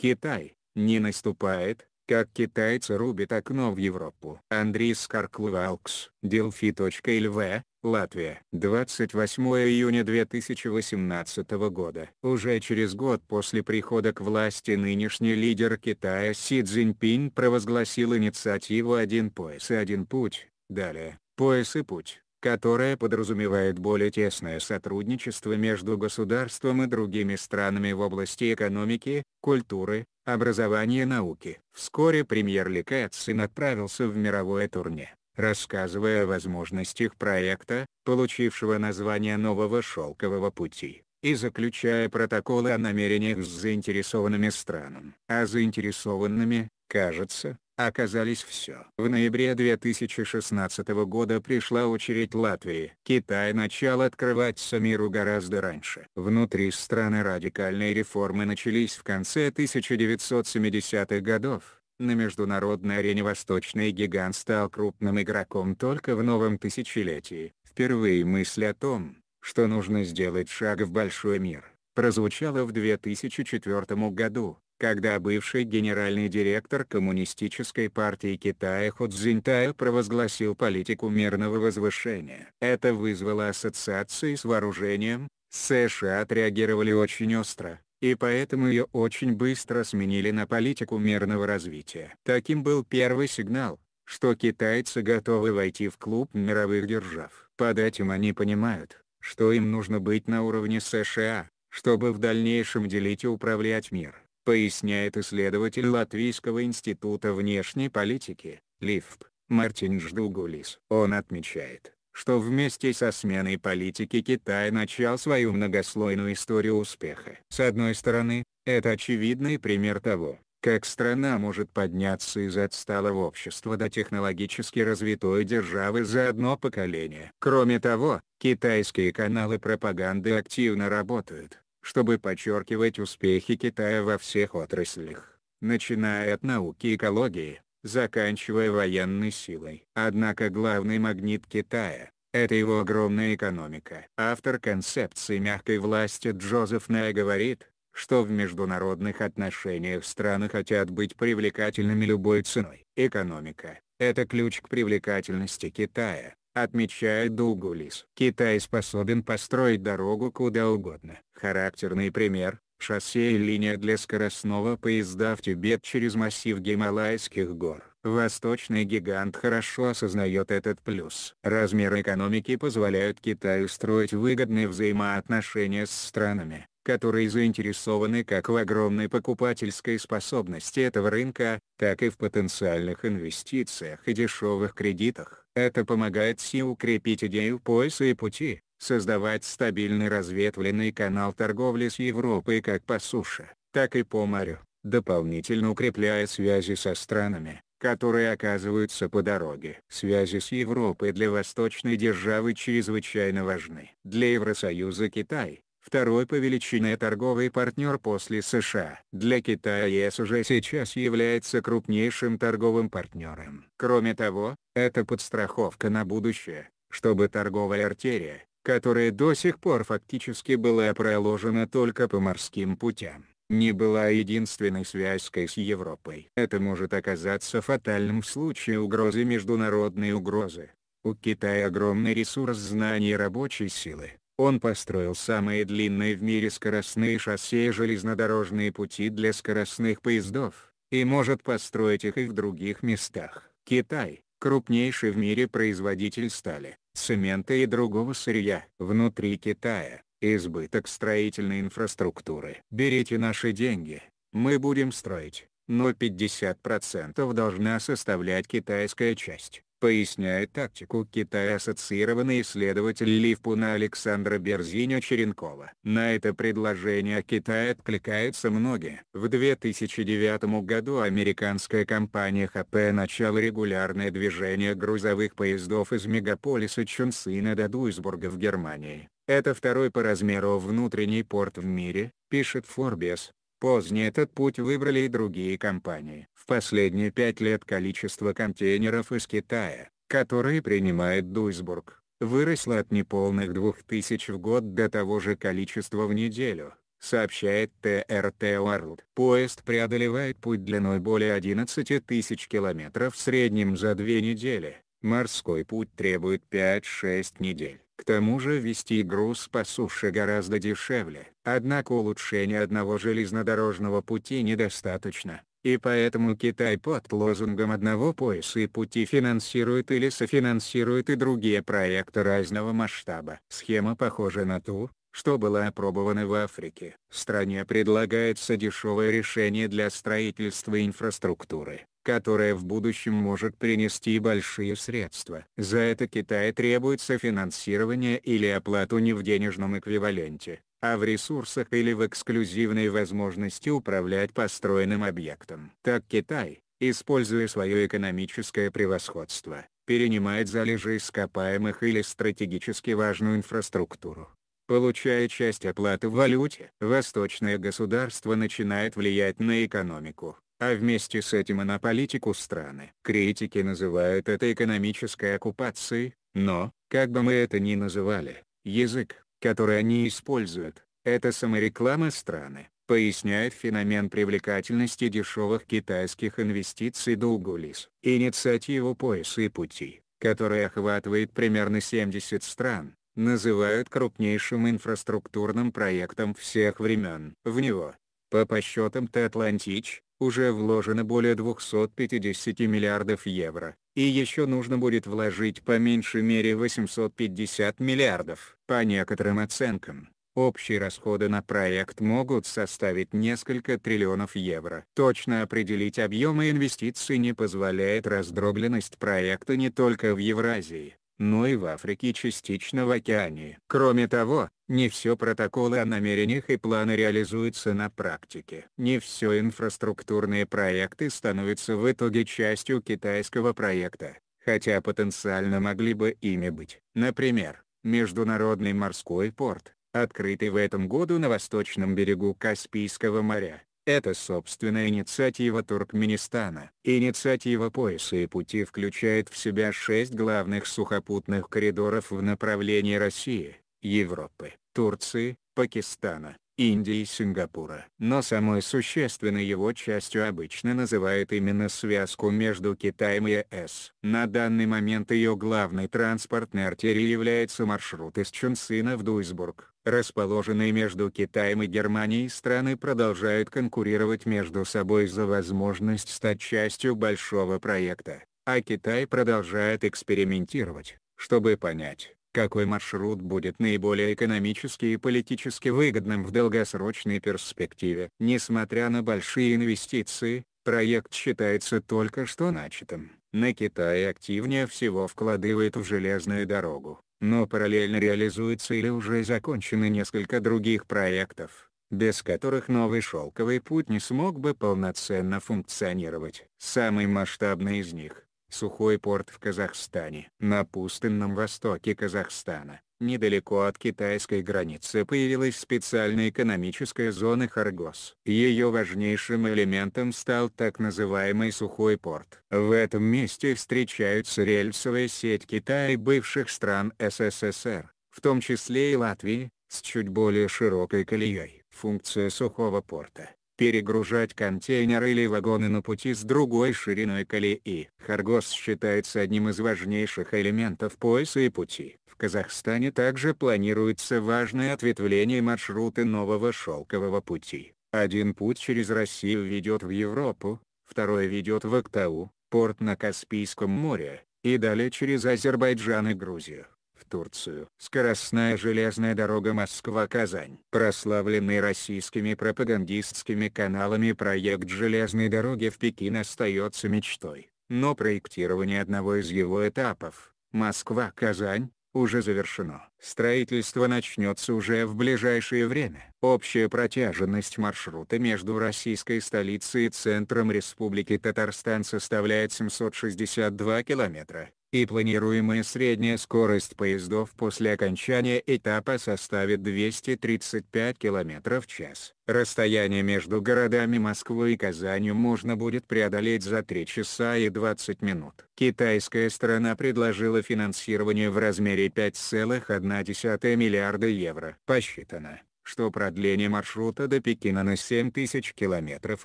Китай не наступает, как китайцы рубят окно в Европу. Андрей Скарклвалкс, Delphi.lv, Латвия. 28 июня 2018 года. Уже через год после прихода к власти нынешний лидер Китая Си Цзиньпинь провозгласил инициативу «Один пояс и один путь». Далее, пояс и путь которая подразумевает более тесное сотрудничество между государством и другими странами в области экономики, культуры, образования и науки. Вскоре премьер Ликацин отправился в мировое турне, рассказывая о возможностях проекта, получившего название «Нового шелкового пути» и заключая протоколы о намерениях с заинтересованными странами. А заинтересованными, кажется, оказались все. В ноябре 2016 года пришла очередь Латвии. Китай начал открываться миру гораздо раньше. Внутри страны радикальные реформы начались в конце 1970-х годов. На международной арене восточный гигант стал крупным игроком только в новом тысячелетии. Впервые мысль о том, что нужно сделать шаг в большой мир, прозвучала в 2004 году, когда бывший генеральный директор Коммунистической партии Китая Хо Цзиньтай провозгласил политику мирного возвышения. Это вызвало ассоциации с вооружением, США отреагировали очень остро, и поэтому ее очень быстро сменили на политику мирного развития. Таким был первый сигнал, что китайцы готовы войти в клуб мировых держав. Под этим они понимают, что им нужно быть на уровне США, чтобы в дальнейшем делить и управлять мир поясняет исследователь Латвийского института внешней политики, ЛИФП, Мартин Ждугулис. Он отмечает, что вместе со сменой политики Китай начал свою многослойную историю успеха. С одной стороны, это очевидный пример того, как страна может подняться из отсталого общества до технологически развитой державы за одно поколение. Кроме того, китайские каналы пропаганды активно работают, чтобы подчеркивать успехи Китая во всех отраслях, начиная от науки и экологии, заканчивая военной силой. Однако главный магнит Китая – это его огромная экономика. Автор концепции мягкой власти Джозеф Най говорит, что в международных отношениях страны хотят быть привлекательными любой ценой. Экономика – это ключ к привлекательности Китая, отмечает Дугулис. Китай способен построить дорогу куда угодно. Характерный пример – шоссе и линия для скоростного поезда в Тибет через массив Гималайских гор. Восточный гигант хорошо осознает этот плюс. Размер экономики позволяют Китаю строить выгодные взаимоотношения с странами, которые заинтересованы как в огромной покупательской способности этого рынка, так и в потенциальных инвестициях и дешевых кредитах. Это помогает Си укрепить идею пояса и пути, создавать стабильный разветвленный канал торговли с Европой как по суше, так и по морю, дополнительно укрепляя связи со странами, которые оказываются по дороге. Связи с Европой для восточной державы чрезвычайно важны. Для Евросоюза Китай, второй по величине торговый партнер после США. Для Китая ЕС уже сейчас является крупнейшим торговым партнером. Кроме того, это подстраховка на будущее, чтобы торговая артерия, которая до сих пор фактически была проложена только по морским путям, не была единственной связкой с Европой. Это может оказаться фатальным в случае угрозы международной угрозы. У Китая огромный ресурс знаний рабочей силы, он построил самые длинные в мире скоростные шоссе и железнодорожные пути для скоростных поездов, и может построить их и в других местах. Китай – крупнейший в мире производитель стали, цемента и другого сырья. Внутри Китая – избыток строительной инфраструктуры. Берите наши деньги, мы будем строить но 50% должна составлять китайская часть. Поясняя тактику Китая ассоциированный исследователь Ливпуна Александра Берзиня Черенкова. На это предложение Китая откликаются многие. В 2009 году американская компания ХП начала регулярное движение грузовых поездов из мегаполиса Чунсина до Дуйсбурга в Германии. Это второй по размеру внутренний порт в мире, пишет Forbes. Позднее этот путь выбрали и другие компании. В последние пять лет количество контейнеров из Китая, которые принимает Дуйсбург, выросло от неполных 2000 в год до того же количества в неделю, сообщает ТРТ World. Поезд преодолевает путь длиной более 11 тысяч километров в среднем за две недели. Морской путь требует 5-6 недель. К тому же вести груз по суше гораздо дешевле. Однако улучшения одного железнодорожного пути недостаточно. И поэтому Китай под лозунгом одного пояса и пути финансирует или софинансирует и другие проекты разного масштаба. Схема похожа на ту, что было опробовано в Африке. Стране предлагается дешевое решение для строительства инфраструктуры, которая в будущем может принести большие средства. За это Китаю требуется финансирование или оплату не в денежном эквиваленте, а в ресурсах или в эксклюзивной возможности управлять построенным объектом. Так Китай, используя свое экономическое превосходство, перенимает залежи ископаемых или стратегически важную инфраструктуру. Получая часть оплаты в валюте, восточное государство начинает влиять на экономику, а вместе с этим и на политику страны. Критики называют это экономической оккупацией, но, как бы мы это ни называли, язык, который они используют, это самореклама страны, поясняет феномен привлекательности дешевых китайских инвестиций Дугулис. Инициативу пояса и пути, которая охватывает примерно 70 стран, называют крупнейшим инфраструктурным проектом всех времен. В него, по подсчетам Т-Атлантич, уже вложено более 250 миллиардов евро, и еще нужно будет вложить по меньшей мере 850 миллиардов. По некоторым оценкам, общие расходы на проект могут составить несколько триллионов евро. Точно определить объемы инвестиций не позволяет раздробленность проекта не только в Евразии, но ну и в Африке частично в океане. Кроме того, не все протоколы о намерениях и планы реализуются на практике. Не все инфраструктурные проекты становятся в итоге частью китайского проекта, хотя потенциально могли бы ими быть. Например, Международный морской порт, открытый в этом году на восточном берегу Каспийского моря, это собственная инициатива Туркменистана. Инициатива пояса и пути включает в себя шесть главных сухопутных коридоров в направлении России, Европы, Турции, Пакистана, Индии и Сингапура. Но самой существенной его частью обычно называют именно связку между Китаем и ЕС. На данный момент ее главной транспортной артерией является маршрут из Чунсина в Дуйсбург. Расположенные между Китаем и Германией страны продолжают конкурировать между собой за возможность стать частью большого проекта, а Китай продолжает экспериментировать, чтобы понять, какой маршрут будет наиболее экономически и политически выгодным в долгосрочной перспективе. Несмотря на большие инвестиции, проект считается только что начатым. На Китай активнее всего вкладывает в железную дорогу, но параллельно реализуется или уже закончены несколько других проектов, без которых новый «Шелковый путь» не смог бы полноценно функционировать. Самый масштабный из них Сухой порт в Казахстане. На пустынном востоке Казахстана, недалеко от китайской границы появилась специальная экономическая зона Харгос. Ее важнейшим элементом стал так называемый сухой порт. В этом месте встречаются рельсовая сеть Китая и бывших стран СССР, в том числе и Латвии, с чуть более широкой колеей. Функция сухого порта перегружать контейнеры или вагоны на пути с другой шириной колеи. Харгос считается одним из важнейших элементов пояса и пути. В Казахстане также планируется важное ответвление маршрута нового шелкового пути. Один путь через Россию ведет в Европу, второй ведет в Актау, порт на Каспийском море, и далее через Азербайджан и Грузию. Турцию. Скоростная железная дорога Москва-Казань. Прославленный российскими пропагандистскими каналами проект железной дороги в Пекин остается мечтой. Но проектирование одного из его этапов, Москва-Казань, уже завершено. Строительство начнется уже в ближайшее время. Общая протяженность маршрута между российской столицей и центром Республики Татарстан составляет 762 километра и планируемая средняя скорость поездов после окончания этапа составит 235 км в час. Расстояние между городами Москвы и Казанью можно будет преодолеть за 3 часа и 20 минут. Китайская сторона предложила финансирование в размере 5,1 миллиарда евро. Посчитано, что продление маршрута до Пекина на 7000 километров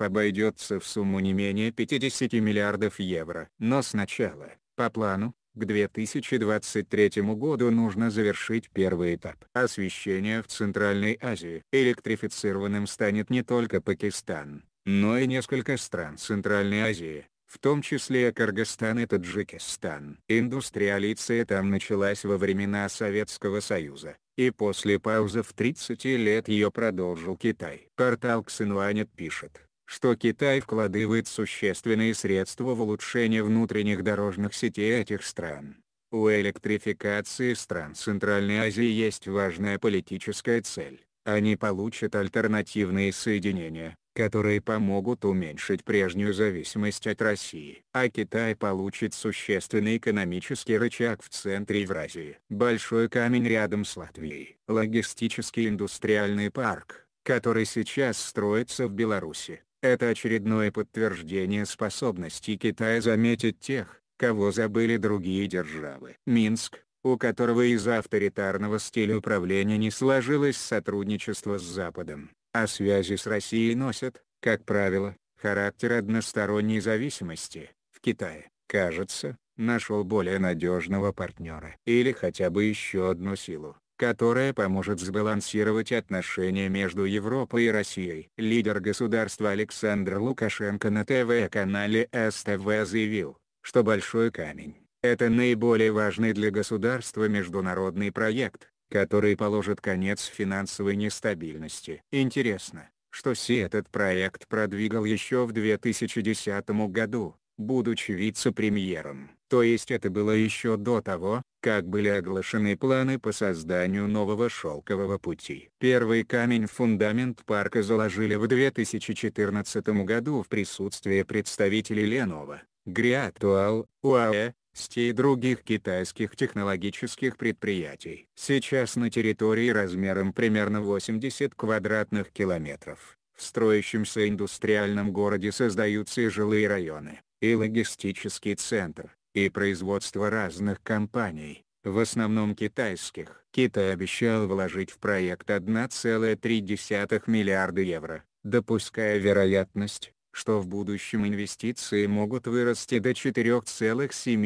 обойдется в сумму не менее 50 миллиардов евро. Но сначала, по плану, к 2023 году нужно завершить первый этап. освещения в Центральной Азии. Электрифицированным станет не только Пакистан, но и несколько стран Центральной Азии, в том числе Кыргызстан и Таджикистан. Индустриализация там началась во времена Советского Союза, и после паузы в 30 лет ее продолжил Китай. Портал Ксинуанет пишет что Китай вкладывает существенные средства в улучшение внутренних дорожных сетей этих стран. У электрификации стран Центральной Азии есть важная политическая цель. Они получат альтернативные соединения, которые помогут уменьшить прежнюю зависимость от России. А Китай получит существенный экономический рычаг в центре Евразии. Большой камень рядом с Латвией. Логистический индустриальный парк, который сейчас строится в Беларуси, это очередное подтверждение способности Китая заметить тех, кого забыли другие державы. Минск, у которого из-за авторитарного стиля управления не сложилось сотрудничество с Западом, а связи с Россией носят, как правило, характер односторонней зависимости, в Китае, кажется, нашел более надежного партнера или хотя бы еще одну силу, которая поможет сбалансировать отношения между Европой и Россией. Лидер государства Александр Лукашенко на ТВ-канале СТВ заявил, что «Большой камень» — это наиболее важный для государства международный проект, который положит конец финансовой нестабильности. Интересно, что Си этот проект продвигал еще в 2010 году, будучи вице-премьером. То есть это было еще до того, как были оглашены планы по созданию нового шелкового пути. Первый камень в фундамент парка заложили в 2014 году в присутствии представителей Lenovo, Гриатуал, Huawei, и других китайских технологических предприятий. Сейчас на территории размером примерно 80 квадратных километров, в строящемся индустриальном городе создаются и жилые районы, и логистический центр, и производство разных компаний, в основном китайских. Китай обещал вложить в проект 1,3 миллиарда евро, допуская вероятность, что в будущем инвестиции могут вырасти до 4,7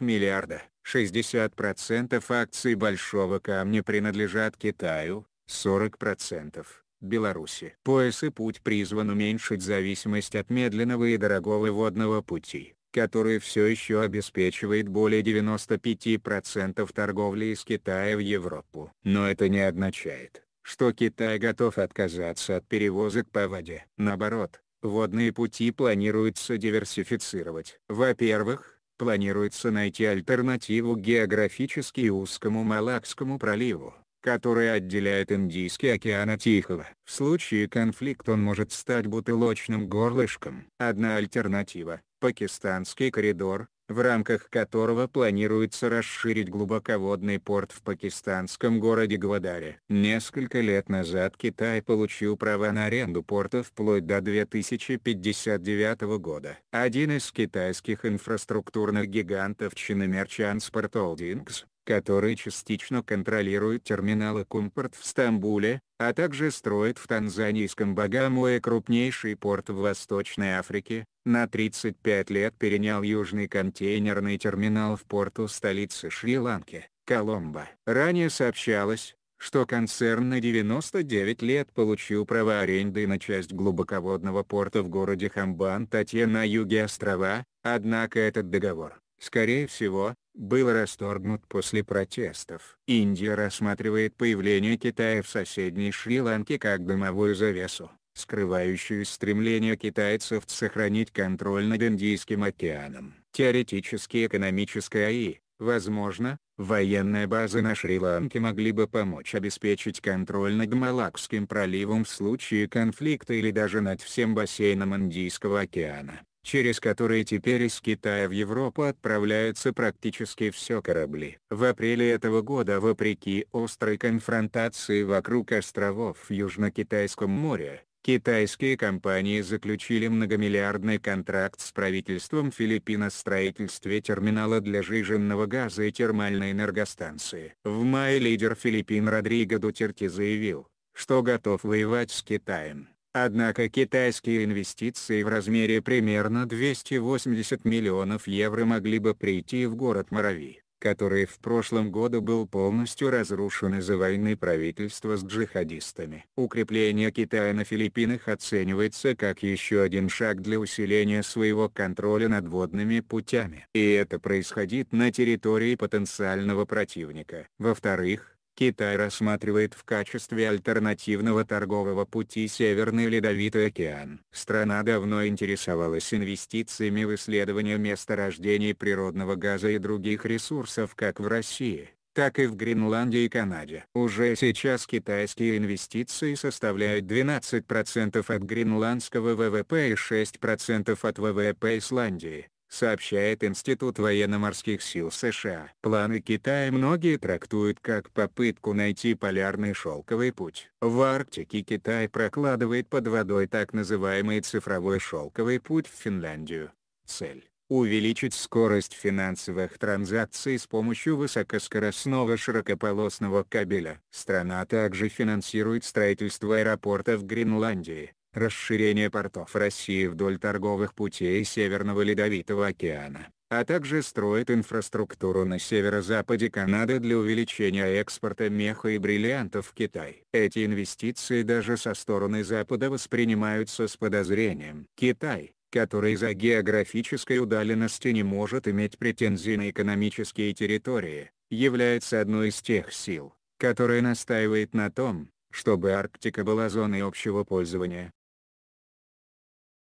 миллиарда. 60% акций «Большого камня» принадлежат Китаю, 40% – Беларуси. Пояс и путь призван уменьшить зависимость от медленного и дорогого водного пути который все еще обеспечивает более 95% торговли из Китая в Европу. Но это не означает, что Китай готов отказаться от перевозок по воде. Наоборот, водные пути планируется диверсифицировать. Во-первых, планируется найти альтернативу географически узкому Малакскому проливу который отделяет Индийский океан от Тихого. В случае конфликта он может стать бутылочным горлышком. Одна альтернатива – пакистанский коридор, в рамках которого планируется расширить глубоководный порт в пакистанском городе Гвадаре. Несколько лет назад Китай получил права на аренду порта вплоть до 2059 года. Один из китайских инфраструктурных гигантов Chinamer Transport Holdings который частично контролирует терминалы Кумпорт в Стамбуле, а также строит в танзанийском Багамуэ крупнейший порт в Восточной Африке, на 35 лет перенял южный контейнерный терминал в порту столицы Шри-Ланки, Коломбо. Ранее сообщалось, что концерн на 99 лет получил права аренды на часть глубоководного порта в городе Хамбан-Тате на юге острова, однако этот договор, скорее всего, был расторгнут после протестов. Индия рассматривает появление Китая в соседней Шри-Ланке как дымовую завесу, скрывающую стремление китайцев сохранить контроль над Индийским океаном. Теоретически экономическая и, возможно, военная база на Шри-Ланке могли бы помочь обеспечить контроль над Малакским проливом в случае конфликта или даже над всем бассейном Индийского океана через которые теперь из Китая в Европу отправляются практически все корабли. В апреле этого года вопреки острой конфронтации вокруг островов в Южно-Китайском море, Китайские компании заключили многомиллиардный контракт с правительством Филиппин о строительстве терминала для жиженного газа и термальной энергостанции. В мае лидер Филиппин Родриго Дутерти заявил, что готов воевать с Китаем. Однако китайские инвестиции в размере примерно 280 миллионов евро могли бы прийти в город Марави, который в прошлом году был полностью разрушен из-за войны правительства с джихадистами. Укрепление Китая на Филиппинах оценивается как еще один шаг для усиления своего контроля над водными путями. И это происходит на территории потенциального противника. Во-вторых, Китай рассматривает в качестве альтернативного торгового пути Северный Ледовитый океан. Страна давно интересовалась инвестициями в исследование месторождений природного газа и других ресурсов как в России, так и в Гренландии и Канаде. Уже сейчас китайские инвестиции составляют 12% от гренландского ВВП и 6% от ВВП Исландии сообщает Институт военно-морских сил США. Планы Китая многие трактуют как попытку найти полярный шелковый путь. В Арктике Китай прокладывает под водой так называемый цифровой шелковый путь в Финляндию. Цель увеличить скорость финансовых транзакций с помощью высокоскоростного широкополосного кабеля. Страна также финансирует строительство аэропорта в Гренландии расширение портов России вдоль торговых путей Северного Ледовитого океана, а также строит инфраструктуру на северо-западе Канады для увеличения экспорта меха и бриллиантов в Китай. Эти инвестиции даже со стороны Запада воспринимаются с подозрением. Китай, который из-за географической удаленности не может иметь претензий на экономические территории, является одной из тех сил, которая настаивает на том, чтобы Арктика была зоной общего пользования,